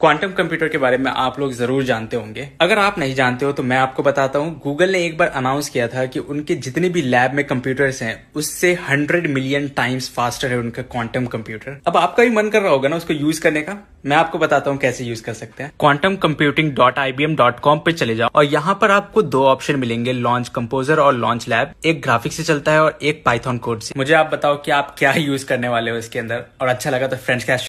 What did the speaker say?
quantum computer के बारे में आप लोग जरूर जानते होंगे अगर आप नहीं जानते हो तो मैं आपको बताता हूँ गूगल ने एक बार अनाउंस किया था कि उनके जितने भी लैब में कंप्यूटर्स हैं उससे 100 मिलियन टाइम्स फास्टर है उनका क्वांटम कंप्यूटर अब आपका भी मन कर रहा होगा ना उसको यूज करने का मैं आपको बताता हूँ कैसे यूज कर सकते हैं quantum computing dot I B M dot com पे चले जाओ और यहाँ पर आपको दो ऑप्शन मिलेंगे लॉन्च कंपोजर और लॉन्च लैब एक ग्राफिक से चलता है और एक पाइथन कोड से मुझे आप बताओ कि आप क्या यूज करने वाले हो इसके अंदर और अच्छा लगा तो फ्रेंड्स कैश